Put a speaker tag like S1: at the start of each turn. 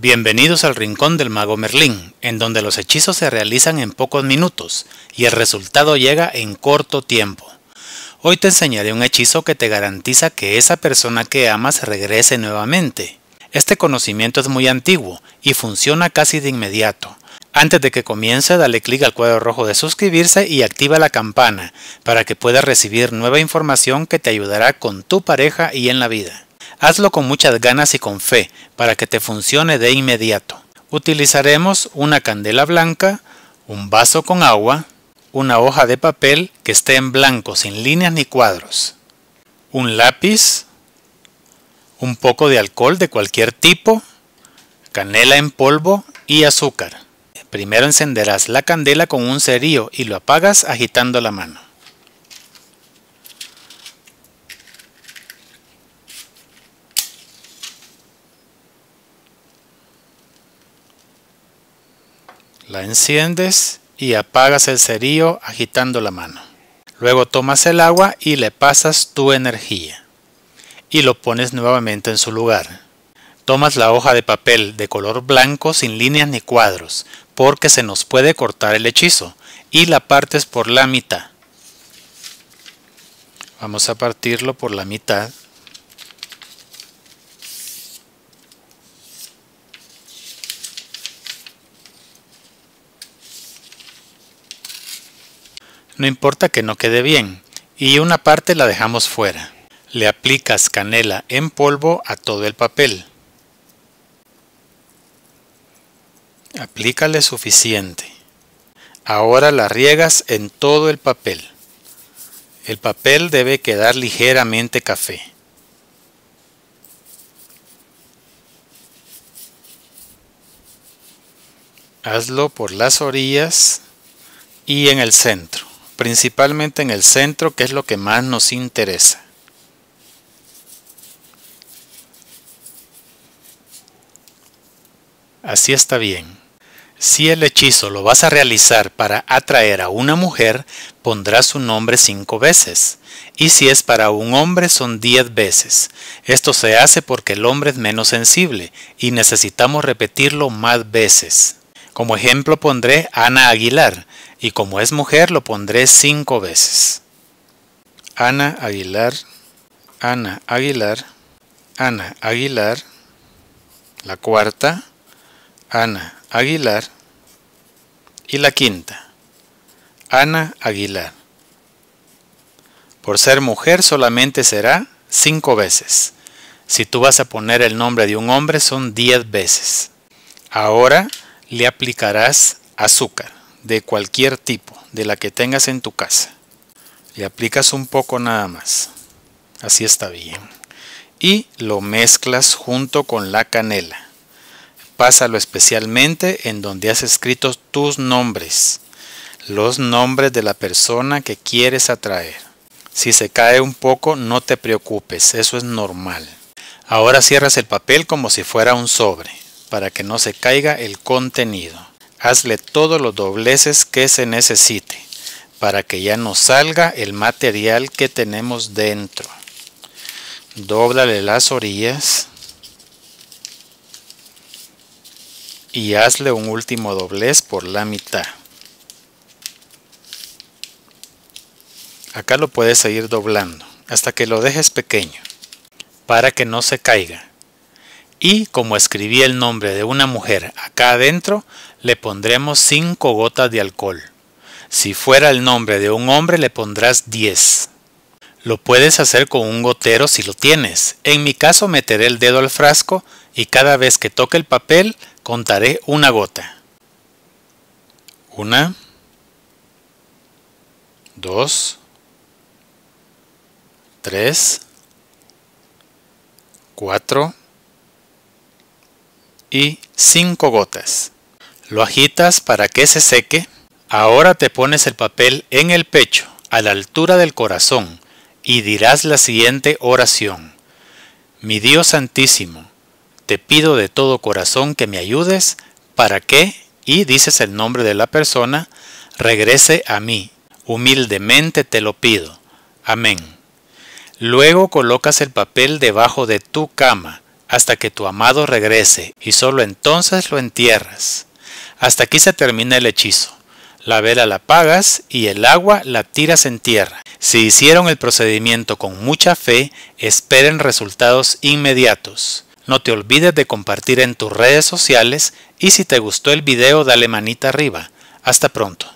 S1: Bienvenidos al rincón del mago Merlín, en donde los hechizos se realizan en pocos minutos y el resultado llega en corto tiempo. Hoy te enseñaré un hechizo que te garantiza que esa persona que amas regrese nuevamente. Este conocimiento es muy antiguo y funciona casi de inmediato. Antes de que comience, dale clic al cuadro rojo de suscribirse y activa la campana para que puedas recibir nueva información que te ayudará con tu pareja y en la vida. Hazlo con muchas ganas y con fe, para que te funcione de inmediato. Utilizaremos una candela blanca, un vaso con agua, una hoja de papel que esté en blanco, sin líneas ni cuadros, un lápiz, un poco de alcohol de cualquier tipo, canela en polvo y azúcar. Primero encenderás la candela con un cerillo y lo apagas agitando la mano. La enciendes y apagas el cerillo agitando la mano. Luego tomas el agua y le pasas tu energía. Y lo pones nuevamente en su lugar. Tomas la hoja de papel de color blanco sin líneas ni cuadros, porque se nos puede cortar el hechizo, y la partes por la mitad. Vamos a partirlo por la mitad no importa que no quede bien, y una parte la dejamos fuera. Le aplicas canela en polvo a todo el papel. Aplícale suficiente. Ahora la riegas en todo el papel. El papel debe quedar ligeramente café. Hazlo por las orillas y en el centro principalmente en el centro, que es lo que más nos interesa. Así está bien. Si el hechizo lo vas a realizar para atraer a una mujer, pondrás su nombre cinco veces. Y si es para un hombre, son diez veces. Esto se hace porque el hombre es menos sensible y necesitamos repetirlo más veces. Como ejemplo pondré Ana Aguilar, y como es mujer lo pondré cinco veces. Ana Aguilar, Ana Aguilar, Ana Aguilar, la cuarta, Ana Aguilar, y la quinta, Ana Aguilar. Por ser mujer solamente será cinco veces. Si tú vas a poner el nombre de un hombre son diez veces. Ahora le aplicarás azúcar de cualquier tipo, de la que tengas en tu casa. Le aplicas un poco nada más. Así está bien. Y lo mezclas junto con la canela. Pásalo especialmente en donde has escrito tus nombres, los nombres de la persona que quieres atraer. Si se cae un poco, no te preocupes, eso es normal. Ahora cierras el papel como si fuera un sobre, para que no se caiga el contenido hazle todos los dobleces que se necesite para que ya no salga el material que tenemos dentro. Dóblale las orillas y hazle un último doblez por la mitad. Acá lo puedes seguir doblando hasta que lo dejes pequeño para que no se caiga y como escribí el nombre de una mujer acá adentro, le pondremos 5 gotas de alcohol. Si fuera el nombre de un hombre le pondrás 10. Lo puedes hacer con un gotero si lo tienes. En mi caso meteré el dedo al frasco y cada vez que toque el papel contaré una gota. Una. Dos. Tres. Cuatro y cinco gotas. Lo agitas para que se seque. Ahora te pones el papel en el pecho, a la altura del corazón, y dirás la siguiente oración. Mi Dios Santísimo, te pido de todo corazón que me ayudes para que, y dices el nombre de la persona, regrese a mí. Humildemente te lo pido. Amén. Luego colocas el papel debajo de tu cama hasta que tu amado regrese y solo entonces lo entierras. Hasta aquí se termina el hechizo. La vela la apagas y el agua la tiras en tierra. Si hicieron el procedimiento con mucha fe, esperen resultados inmediatos. No te olvides de compartir en tus redes sociales y si te gustó el video dale manita arriba. Hasta pronto.